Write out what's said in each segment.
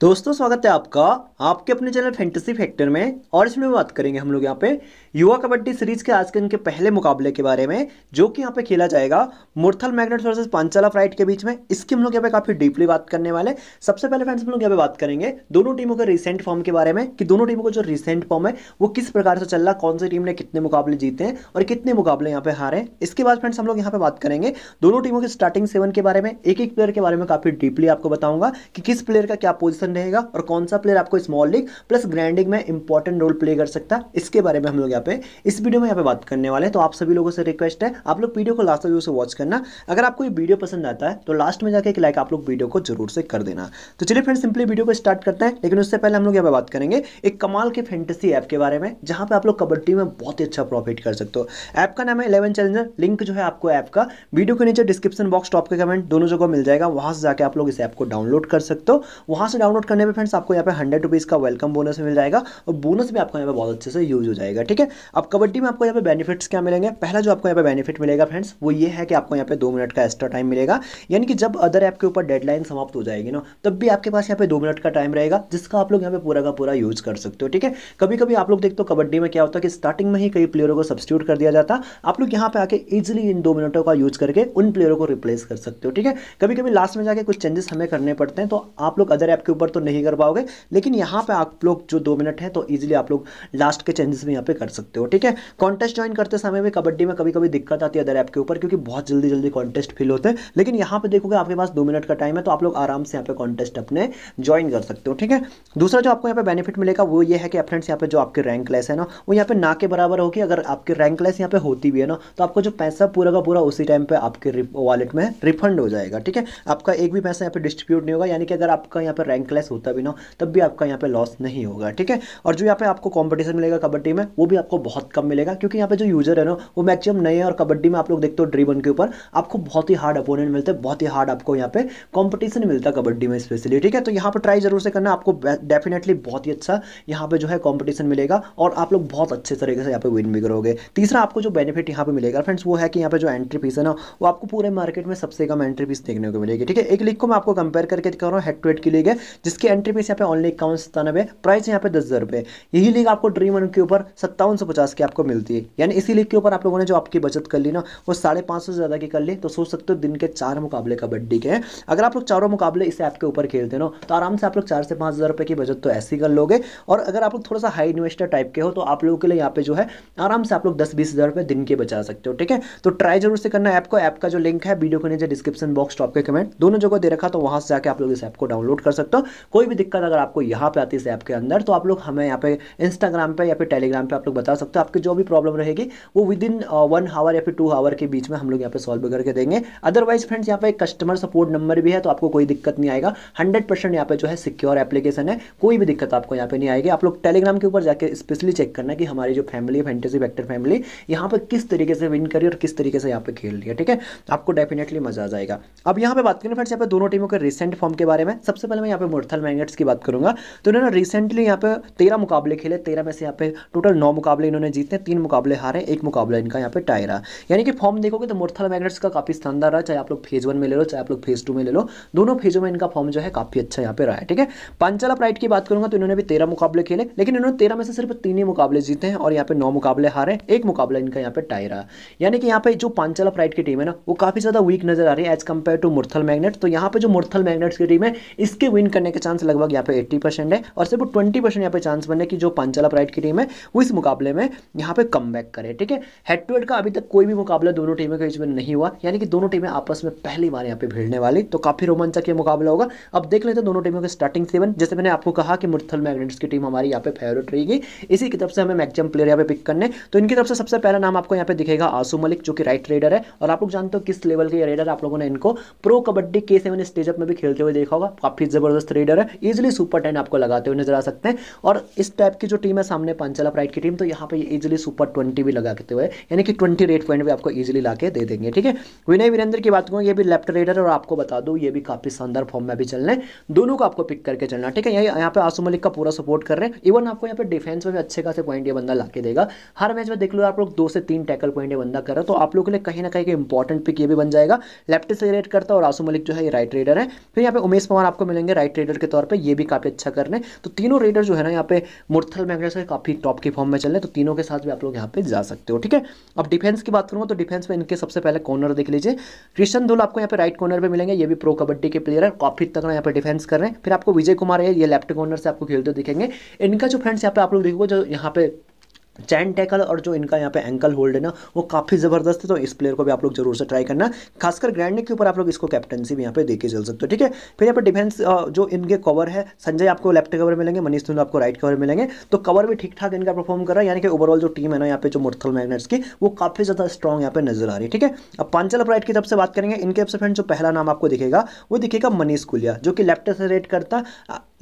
दोस्तों स्वागत है आपका आपके अपने चैनल फैंटेसी फैक्टर में और इसमें बात करेंगे हम लोग यहाँ पे युवा कबड्डी सीरीज के आज के इनके पहले मुकाबले के बारे में जो कि यहाँ पे खेला जाएगा मुरथल मैग्नेट वर्सेस पांचाला फ्राइट के बीच में इसकी हम लोग यहाँ पे काफी डीपली बात करने वाले सबसे पहले फ्रेंड्स हम लोग यहाँ पे बात करेंगे दोनों टीमों के रिसेंट फॉर्म के बारे में कि दोनों टीमों का जो रिसेंट फॉर्म है वो किस प्रकार से चल रहा कौन सी टीम ने कितने मुकाबले जीते हैं और कितने मुकाबले यहाँ पे हारे हैं इसके बाद फ्रेंड्स हम लोग यहाँ पे बात करेंगे दोनों टीमों के स्टार्टिंग सेवन के बारे में एक एक प्लेयर के बारे में काफी डीपली आपको बताऊंगा कि किस प्लेयर का क्या पोजिशन ऑप्शन रहेगा और कौन सा प्लेयर आपको small league plus grand league में इंपॉर्टेंट रोल प्ले कर सकता है इसके बारे में हम लोग यहाँ पे इस वीडियो में यहाँ पे बात करने वाले हैं तो आप सभी लोगों से रिक्वेस्ट है आप लोग वीडियो को लास्ट तक वॉच करना अगर आपको ये वीडियो पसंद आता है तो लास्ट में जाकर एक लाइक आप लोग वीडियो को जरूर से कर देना तो चलिए फ्रेंड सिंपली वीडियो को स्टार्ट करते हैं लेकिन उससे पहले हम लोग यहाँ पे बात करेंगे एक कमाल के फेंटेसी ऐप के बारे में जहाँ पे आप लोग कबड्डी में बहुत ही अच्छा प्रॉफिट कर सकते हो ऐप का नाम है इलेवन चैलेंजर लिंक जो है आपको ऐप का वीडियो के नीचे डिस्क्रिप्शन बॉक्स टॉप के कमेंट दोनों जगह मिल जाएगा वहां से जाकर आप लोग इस ऐप को डाउनलोड कर सकते हो वहां से डाउनलोड डाउनलोड करने पर फ्रेंड्स आपको यहाँ पे हंड्रेड रुपीज़ का वेलकम बोनस मिल जाएगा और बोनस भी आपको यहाँ पे बहुत अच्छे से यूज हो जाएगा ठीक है अब कबड्डी में आपको यहाँ पे बेनिफिट्स क्या मिलेंगे पहला जो आपको यहाँ पे बेनिफिट मिलेगा फ्रेंड्स वो ये है कि आपको यहाँ पे दो मिनट का एक्स्ट्रा टाइम मिलेगा यानी कि जब अदर ऐप के ऊपर डेडलाइन समाप्त हो जाएगी ना तब भी आपके पास यहाँ पे दो मिनट का टाइम रहेगा जिसका आप लोग यहाँ पे पूरा का पूरा यूज कर सकते हो ठीक है कभी कभी आप लोग देखते हो कबड्डी में क्या होता है कि स्टार्टिंग में ही कई प्लेयरों को सब्सिट्यूट कर दिया जाता आप लोग यहाँ पे आके इजिली इन दो मिनटों का यूज करके उन प्लेयरों को रिप्लेस कर सकते हो ठीक है कभी कभी लास्ट में जाके कुछ चेंजेस हमें करने पड़ते हैं तो आप लोग अदर ऐप के ऊपर ऊपर तो नहीं कर पाओगे लेकिन यहाँ पे आप लोग जो दो मिनट है तो इजीली आप लोग लास्ट के चेंजेस में यहाँ पे कर सकते हो ठीक है कॉन्टेस्ट ज्वाइन करते समय भी कबड्डी में कभी कभी दिक्कत आती है अदर ऐप के ऊपर क्योंकि बहुत जल्दी जल्दी कॉन्टेस्ट फिल होते हैं लेकिन यहाँ पर देखोगे आपके पास दो मिनट का टाइम है तो आप लोग आराम से यहाँ पे कॉन्टेस्ट अपने ज्वाइन कर सकते हो ठीक है दूसरा जो आपको यहाँ पे बेनिफिट मिलेगा वो ये है कि फ्रेंड्स यहाँ पे जो आपके रैंक लेस है ना वो यहाँ पे ना के बराबर होगी अगर आपकी रैंक लेस यहाँ पे होती भी है ना तो आपको जो पैसा पूरा का पूरा उसी टाइम पे आपके वॉलेट में रिफंड हो जाएगा ठीक है आपका एक भी पैसा यहाँ पे डिस्ट्रीब्यूट नहीं होगा यानी कि अगर आपका यहाँ पे रैंक क्लैश होता भी ना तब भी आपका यहाँ पे लॉस नहीं होगा ठीक है और जो यहाँ पे आपको कॉम्पिटिशन मिलेगा कबड्डी में वो भी आपको बहुत कम मिलेगा क्योंकि यहाँ पे जो यूजर है ना वो मैक्सिमम नए हैं और कबड्डी में आप लोग देखते हो ड्रीबन के ऊपर आपको बहुत ही हार्ड अपोनेंट मिलते हैं बहुत ही हार्ड आपको यहाँ पे कॉम्पिटिशन मिलता है कबड्डी में स्पेशली ठीक है तो यहाँ पर ट्राई जरूर से करना आपको डेफिनेटली बहुत ही अच्छा यहाँ पे जो है कॉम्पिटिशन मिलेगा और आप लोग बहुत अच्छे तरीके से यहाँ पे विन भी करोगे तीसरा आपको जो बेनिफिट यहाँ पे मिलेगा फ्रेंड्स वो है कि यहाँ पे जो एंट्री फीस है ना वो आपको पूरे मार्केट में सबसे कम एंट्री फीस देखने को मिलेगी ठीक है एक लीग को मैं आपको कंपेयर करके दिखा रहा हूँ हेड टू हेड के लिए जिसकी एंट्री फीस यहाँ पे ओनली इक्यावन सत्तानवे प्राइस यहाँ पे दस हज़ार रुपये यही लीग आपको ड्रीम वन के ऊपर सत्तावन सौ पचास की आपको मिलती है यानी इसी लीग के ऊपर आप लोगों ने जो आपकी बचत कर ली ना वो साढ़े पाँच सौ से ज़्यादा की कर ली तो सोच सकते हो दिन के चार मुकाबले कबड्डी के हैं अगर आप लोग चारों मुकाबले इस ऐप के ऊपर खेलते ना तो आराम से आप लोग चार से पाँच हज़ार रुपये की बचत तो ऐसी कर लोगे और अगर आप लोग थोड़ा सा हाई इन्वेस्टर टाइप के हो तो आप लोगों के लिए यहाँ पे जो है आराम से आप लोग दस बीस हज़ार रुपये दिन के बचा सकते हो ठीक है तो ट्राई जरूर से करना ऐप को ऐप का जो लिंक है वीडियो के नीचे डिस्क्रिप्शन बॉक्स टॉप के कमेंट दोनों जगह दे रखा तो वहाँ से जाकर आप लोग इस ऐप को डाउनलोड कर सकते हो कोई भी दिक्कत अगर आपको यहाँ पर आती है इस ऐप के अंदर तो आप लोग हमें यहाँ पे इंस्टाग्राम पर या फिर टेलीग्राम पर आप लोग बता सकते हो आपकी जो भी प्रॉब्लम रहेगी वो विद इन वन आवर या फिर टू आवर के बीच में हम लोग यहाँ पे सॉल्व करके देंगे अदरवाइज फ्रेंड्स यहाँ पे कस्टमर सपोर्ट नंबर भी है तो आपको कोई दिक्कत नहीं आएगा हंड्रेड परसेंट यहाँ पे जो है सिक्योर एप्लीकेशन है कोई भी दिक्कत आपको यहाँ पे नहीं आएगी आप लोग टेलीग्राम के ऊपर जाकर स्पेशली चेक करना कि हमारी जो फैमिली है फैंटेसी वैक्टर फैमिली यहाँ पर किस तरीके से विन करी और किस तरीके से यहाँ पे खेल रही है ठीक है आपको डेफिनेटली मजा आ जाएगा अब यहाँ पे बात करें फ्रेंड्स यहाँ पे दोनों टीमों के रिसेंट फॉर्म के बारे में सबसे पहले मैं यहाँ पर वर्थल मैंगेट्स की बात करूंगा तो इन्होंने रिसेंटली यहाँ पे तेरह मुकाबले खेले तेरह में से यहाँ पे टोटल नौ मुकाबले इन्होंने जीते तीन मुकाबले हारे एक मुकाबला इनका यहाँ पे टाई रहा यानी कि फॉर्म देखोगे तो मुर्थल मैग्नेट्स का काफ़ी शानदार रहा चाहे आप लोग फेज वन में ले लो चाहे आप लोग फेज टू में ले लो दोनों फेजों में इनका फॉर्म जो है काफ़ी अच्छा यहाँ पे रहा है ठीक है पंचल अपराइट की बात करूंगा तो इन्होंने भी तेरह मुकाबले खेले लेकिन इन्होंने तेरह में से सिर्फ तीन ही मुकाबले जीते हैं और यहाँ पे नौ मुकाबले हारे एक मुकाबला इनका यहाँ पे टाई रहा यानी कि यहाँ पे जो पांचाला अपराइट की टीम है ना वो काफ़ी ज़्यादा वीक नजर आ रही है as compare to Murthal magnet तो यहाँ पे जो मुर्थल मैगनेट्स की टीम है इसके विन करने होने के चांस लगभग यहाँ पे 80 परसेंट है और सिर्फ 20 परसेंट यहाँ पे चांस बने कि जो पांचाला प्राइड की टीम है वो इस मुकाबले में यहाँ पे कम बैक करे ठीक है हेड टू हेड का अभी तक कोई भी मुकाबला दोनों टीमों के बीच में नहीं हुआ यानी कि दोनों टीमें आपस में पहली बार यहाँ पे भिड़ने वाली तो काफी रोमांचक ये मुकाबला होगा अब देख लेते दोनों टीमों के स्टार्टिंग सेवन जैसे मैंने आपको कहा कि मुर्थल मैग्नेट्स की टीम हमारी यहाँ पे फेवरेट रहेगी इसी की तरफ से हमें मैक्सिमम प्लेयर यहाँ पे पिक करने तो इनकी तरफ से सबसे पहला नाम आपको यहाँ पे दिखेगा आसू मलिक जो कि राइट रेडर है और आप लोग जानते हो किस लेवल के रेडर आप लोगों ने इनको प्रो कबड्डी के सेवन स्टेजअप में भी खेलते हुए देखा होगा काफी जबरदस्त ट्रेडर है इजिली सुपर टेन आपको लगाते हुए नजर आ सकते हैं और इस टाइप की जो टीम है सामने पंचल अपराइट की टीम तो यहाँ पर इजिली सुपर ट्वेंटी भी लगाते हुए यानी कि ट्वेंटी रेट पॉइंट भी आपको इजिली ला दे देंगे ठीक है विनय वीरेंद्र की बात करूँ ये भी लेफ्ट ट्रेडर और आपको बता दूँ ये भी काफ़ी शानदार फॉर्म में भी चलने दोनों को आपको पिक करके चलना ठीक है यही यहाँ पे आसू मलिक का पूरा सपोर्ट कर रहे हैं इवन आपको यहाँ पे डिफेंस में भी अच्छे खासे पॉइंट ये बंदा ला देगा हर मैच में देख लो आप लोग दो से तीन टैकल पॉइंट ये बंदा कर रहा है तो आप लोग के लिए कहीं ना कहीं इंपॉर्टेंट पिक ये भी बन जाएगा लेफ्ट से रेट करता और आसू मलिक जो है ये राइट ट्रेडर है फिर यहाँ पे उमेश पवार आपको मिलेंगे राइट रेडर के तौर पर यह भी काफ़ी अच्छा कर रहे हैं तो तीनों रेडर जो है ना यहाँ पे मुर्थल मैग्नेट्स काफ़ी टॉप के फॉर्म में चल रहे हैं तो तीनों के साथ भी आप लोग यहाँ पे जा सकते हो ठीक है अब डिफेंस की बात करूँगा तो डिफेंस में इनके सबसे पहले कॉर्नर देख लीजिए क्रिशन धुल आपको यहाँ पे राइट कॉर्नर पर मिलेंगे ये भी प्रो कबड्डी के प्लेयर है काफ़ी तक यहाँ पर डिफेंस कर रहे हैं फिर आपको विजय कुमार है ये लेफ्ट कॉर्नर से आपको खेलते दिखेंगे इनका जो फ्रेंड्स यहाँ पे आप लोग देखोगे जो यहाँ पे चैन टैकल और जो इनका यहाँ पे एंकल होल्ड है ना वो काफ़ी ज़बरदस्त है तो इस प्लेयर को भी आप लोग जरूर से ट्राई करना खासकर ग्रैंड के ऊपर आप लोग इसको कैप्टनसी भी यहाँ पे देखे चल सकते हो ठीक है फिर यहाँ पे डिफेंस जो इनके कवर है संजय आपको लेफ्ट कवर मिलेंगे मनीष धुल आपको राइट कवर मिलेंगे तो कवर भी ठीक ठाक इनका परफॉर्म कर रहा है यानी कि ओवरऑल जो टीम है ना यहाँ पे जो मुरथल मैगनेट्स की वो काफ़ी ज़्यादा स्ट्रॉग यहाँ पे नजर आ रही है ठीक है अब पांचल अपराइट की तरफ से बात करेंगे इनके फ्रेंड जो पहला नाम आपको दिखेगा वो दिखेगा मनीष कुलिया जो कि लेफ्ट से रेट करता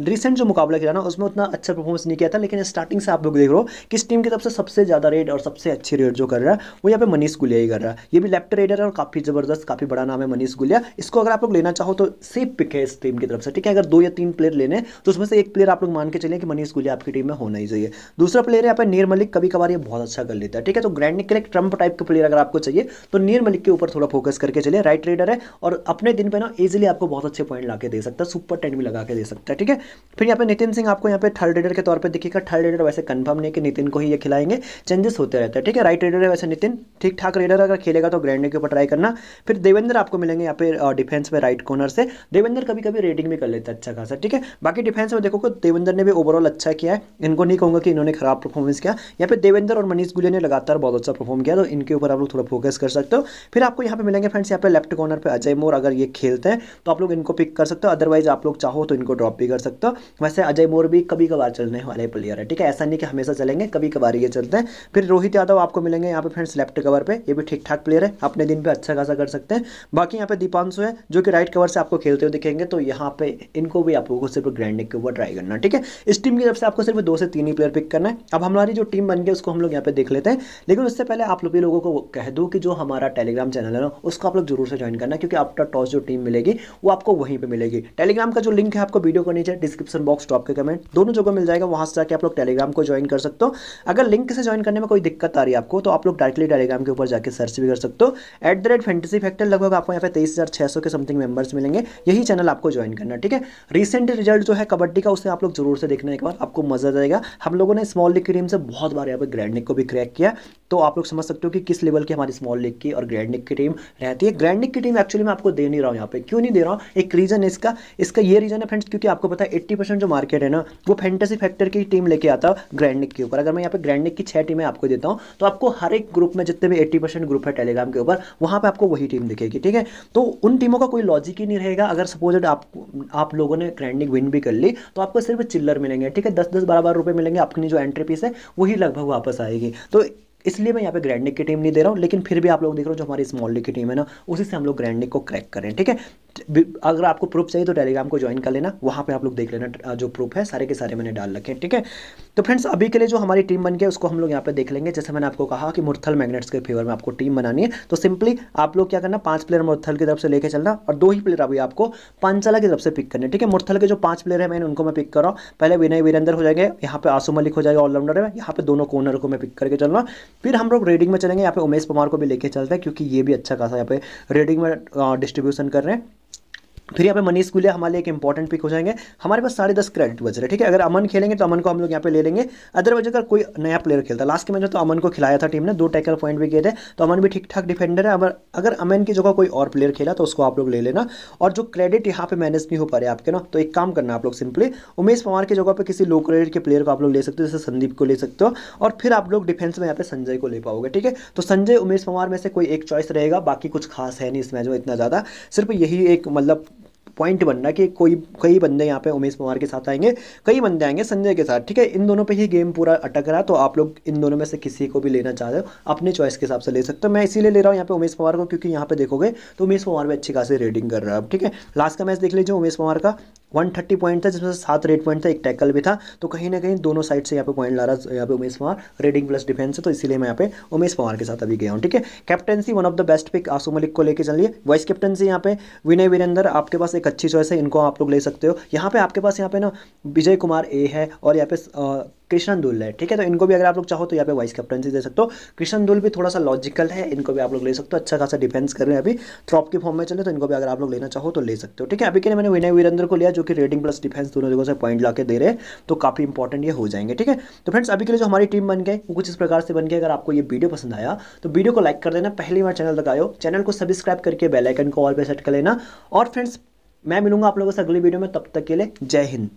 रिसेंट जो मुकाबला किया ना उसमें उतना अच्छा परफॉर्मेंस नहीं किया था लेकिन स्टार्टिंग से आप लोग देख रहे हो किस टीम की तरफ से सबसे ज़्यादा रेड और सबसे अच्छी रेड जो कर रहा है वो यहाँ पे मनीष गुलिया ही कर रहा है ये भी लेफ्ट रेडर है और काफ़ी ज़बरदस्त काफ़ी बड़ा नाम है मनीष गुलिया इसको अगर आप लोग लेना चाहो तो सेफ पिक है इस टीम की तरफ से ठीक है अगर दो या तीन प्लेयर लेने तो उसमें से एक प्लेयर आप लोग मान के चले कि मनीष गुलिया आपकी टीम में होना ही चाहिए दूसरा प्लेयर यहाँ पर नीर मलिक कभी कभार ये बहुत अच्छा कर लेता है ठीक है तो ग्रैंड निक एक ट्रम्प टाइप का प्लेयर अगर आपको चाहिए तो नीर मलिक के ऊपर थोड़ा फोकस करके चले राइट रेडर है और अपने दिन पर ना ईजिली आपको बहुत अच्छे पॉइंट ला दे सकता है सुपर टेन भी लगा के दे सकता है ठीक है फिर यहाँ पे नितिन सिंह आपको यहाँ पे थर्ड रेडर के तौर पे दिखेगा थर्ड रेडर वैसे कंफर्म नहीं कि नितिन को ही ये खिलाएंगे चेंजेस होते रहते हैं ठीक है राइट रेडर है वैसे नितिन ठीक ठाक रेडर अगर खेलेगा तो ग्रैंड के ऊपर ट्राई करना फिर देवेंद्र आपको मिलेंगे यहाँ पे डिफेंस में राइट कॉर्नर से देवेंद्र कभी कभी रेडिंग भी कर लेता है अच्छा खासा ठीक है बाकी डिफेंस में देखो देवेंद्र ने भी ओवरऑल अच्छा किया है इनको नहीं कहूँगा कि इन्होंने खराब परफॉर्मेंस किया यहाँ पे देवेंद्र और मनीष गुले ने लगातार बहुत अच्छा परफॉर्म किया तो इनके ऊपर आप लोग थोड़ा फोकस कर सकते हो फिर आपको यहाँ पे मिलेंगे फ्रेंड्स यहाँ पे लेफ्ट कॉर्नर पर अजय मोर अगर ये खेलते हैं तो आप लोग इनको पिक कर सकते हो अदरवाइज आप लोग चाहो तो इनको ड्रॉप भी कर सकते सकते हो वैसे अजय मोर भी कभी कभार चलने वाले प्लेयर है ठीक है ऐसा नहीं कि हमेशा चलेंगे कभी कभार ये चलते हैं फिर रोहित यादव आपको मिलेंगे यहाँ पे फ्रेंड्स लेफ्ट कवर पर ये भी ठीक ठाक प्लेयर है अपने दिन पर अच्छा खासा कर सकते हैं बाकी यहाँ पे दीपांशु है जो कि राइट कवर से आपको खेलते हुए दिखेंगे तो यहाँ पे इनको भी आपको सिर्फ ग्रैंडिंग के ऊपर ट्राई करना ठीक है इस टीम की तरफ से आपको सिर्फ दो से तीन ही प्लेयर पिक करना है अब हमारी जो टीम बन गई उसको हम लोग यहाँ पे देख लेते हैं लेकिन उससे पहले आप लोग लोगों को कह दूँ कि जो हमारा टेलीग्राम चैनल है ना उसको आप लोग जरूर से ज्वाइन करना क्योंकि आफ्टर टॉस जो टीम मिलेगी वो आपको वहीं पर मिलेगी टेलीग्राम का जो लिंक है आपको वीडियो को नीचे डिस्क्रिप्शन बॉक्स टॉप के कमेंट दोनों जगह मिल जाएगा वहां से जाकर आप लोग टेलीग्राम को ज्वाइन कर सकते हो अगर लिंक से ज्वाइन करने में कोई दिक्कत आ रही है आपको तो आप लोग डायरेक्टली टेलीग्राम के ऊपर जाकर सर्च भी कर सकते हो at the rate fantasy factor लगभग आपको यहाँ पे तेईस हज़ार छह सौ के समथिंग मेंबर्स मिलेंगे यही चैनल आपको ज्वाइन करना ठीक है रिसेंट रिजल्ट जो है कबड्डी का उसे आप लोग जरूर से देखना एक बार आपको मजा आएगा हम लोगों ने स्मॉल लीग की टीम से बहुत बार यहाँ पर ग्रैंड को भी क्रैक किया तो आप लोग समझ सकते हो कि किस लेवल की हमारी स्मॉल लीग की और ग्रैंड की टीम रहती है ग्रैंड की टीम एक्चुअली मैं आपको दे नहीं रहा हूँ यहाँ पे क्यों नहीं दे रहा हूँ एक रीजन है इसका इसका ये रीजन है फ्रेंड्स क्योंकि आपको पता है एट्टी परसेंट जो मार्केट है ना वो फैंटेसी फैक्टर की टीम लेके आता है ग्रैंडनिक के ऊपर अगर मैं यहाँ पे ग्रैंडिक की छह टीमें आपको देता हूँ तो आपको हर एक ग्रुप में जितने भी एट्टी परसेंट ग्रुप है टेलीग्राम के ऊपर वहाँ पर आपको वही टीम दिखेगी ठीक है तो उन टीमों का कोई लॉजिक ही नहीं रहेगा अगर सपोज आप आप लोगों ने ग्रैंडनिक विन भी कर ली तो आपको सिर्फ चिल्लर मिलेंगे ठीक है दस दस बारह बारह रुपये मिलेंगे अपनी जो एंट्री पीस है वही लगभग वापस आएगी तो इसलिए मैं यहाँ पे ग्रैंडनिक की टीम नहीं दे रहा हूँ लेकिन फिर भी आप लोग देख रहे हो जो हमारी स्मॉल लीग की टीम है ना उसी से हम लोग ग्रैंडनिक को क्रैक करें ठीक है अगर आपको प्रूफ चाहिए तो टेलीग्राम को ज्वाइन कर लेना वहाँ पे आप लोग देख लेना जो प्रूफ है सारे के सारे मैंने डाल रखे हैं ठीक है तो फ्रेंड्स अभी के लिए जो हमारी टीम बन गई उसको हम लोग यहाँ पे देख लेंगे जैसे मैंने आपको कहा कि मुरथल मैग्नेट्स के फेवर में आपको टीम बनानी है तो सिंपली आप लोग क्या करना पांच प्लेयर मुरथल की तरफ से लेकर चलना और दो ही प्लेयर अभी आपको पांचला की तरफ से पिक करने ठीक है मुरथल के जो पांच प्लेयर है मैंने उनको मैं पिक कर रहा हूँ पहले विनय वीरेंद्र हो जाएंगे यहाँ पे आसू मलिक हो जाएगा ऑलराउंडर है यहाँ पे दोनों कॉर्नर को मैं पिक करके चलना फिर हम लोग रेडिंग में चलेंगे यहाँ पे उमेश पवार को भी लेके चलते हैं क्योंकि ये भी अच्छा खासा यहाँ पे रेडिंग में डिस्ट्रीब्यूशन कर रहे हैं फिर यहाँ पे मनीष गुलिया हमारे एक इंपॉर्टेंट पिक हो जाएंगे हमारे पास साढ़े दस क्रेडिट बज रहे हैं ठीक है अगर अमन खेलेंगे तो अमन को हम लोग यहाँ पे ले लेंगे अदरवाइज अगर कोई नया प्लेयर खेलता लास्ट के मैच में तो अमन को खिलाया था टीम ने दो टैकल पॉइंट भी किए थे तो अमन भी ठीक ठाक डिफेंडर है अगर अगर अमन की जगह कोई और प्लेयर खेला तो उसको आप लोग ले लेना और जो क्रेडिट यहाँ पे मैनेज नहीं हो पा रहे आपके ना तो एक काम करना आप लोग सिंपली उमेश पवार की जगह पर किसी लो क्रेडिट के प्लेयर को आप लोग ले सकते हो जैसे संदीप को ले सकते हो और फिर आप लोग डिफेंस में यहाँ पे संजय को ले पाओगे ठीक है तो संजय उमेश पवार में से कोई एक चॉइस रहेगा बाकी कुछ खास है नहीं इस मैच में इतना ज़्यादा सिर्फ यही एक मतलब पॉइंट बन रहा कि कोई कई बंदे यहाँ पे उमेश पवार के साथ आएंगे कई बंदे आएंगे संजय के साथ ठीक है इन दोनों पे ही गेम पूरा अटक रहा है तो आप लोग इन दोनों में से किसी को भी लेना चाहते हो अपने चॉइस के हिसाब से ले सकते हो मैं इसीलिए ले रहा हूँ यहाँ पे उमेश पवार को क्योंकि यहाँ पे देखोगे तो उमेश पवार भी अच्छी खासी रेडिंग कर रहा है ठीक है लास्ट का मैच देख लीजिए उमेश पवार का वन थर्टी पॉइंट था जिसमें से सात रेड पॉइंट था एक टैकल भी था तो कहीं ना कहीं दोनों साइड से यहाँ पे पॉइंट ला रहा है यहाँ पे Umesh Pawar raiding plus defence है तो इसलिए मैं यहाँ पे उमेश पवार के साथ अभी गया हूँ ठीक है captaincy one of the best pick आसू मलिक को लेकर चलिए वाइस कैप्टनसी यहाँ पे विनय वीरेंद्र आपके पास एक अच्छी चॉइस है इनको आप लोग ले सकते हो यहाँ पे आपके पास यहाँ पे ना विजय कुमार ए है और यहाँ पे कृष्ण दुल है ठीक है तो इनको भी अगर आप लोग चाहो तो यहाँ पे वाइस कैप्टनसी दे सकते हो कृष्ण दुल भी थोड़ा सा लॉजिकल है इनको भी आप लोग ले सकते हो अच्छा खासा डिफेंस कर रहे हैं अभी थ्रॉप के फॉर्म में चले तो इनको भी अगर आप लोग लेना चाहो तो ले सकते हो ठीक है अभी के लिए मैंने विनय वीरेंद्र को लिया जो कि रेडिंग प्लस डिफेंस दोनों जगहों से पॉइंट ला दे रहे तो काफ़ी इंपॉर्टेंट ये हो जाएंगे ठीक है तो फ्रेंड्स अभी के लिए जो हमारी टीम बन गए कुछ इस प्रकार से बन गए अगर आपको ये वीडियो पसंद आया तो वीडियो को लाइक कर देना पहली बार चैनल तक चैनल को सब्सक्राइब करके बेलाइकन को ऑल पर सेट कर लेना और फ्रेंड्स मैं मिलूंगा आप लोगों से अगली वीडियो में तब तक के लिए जय हिंद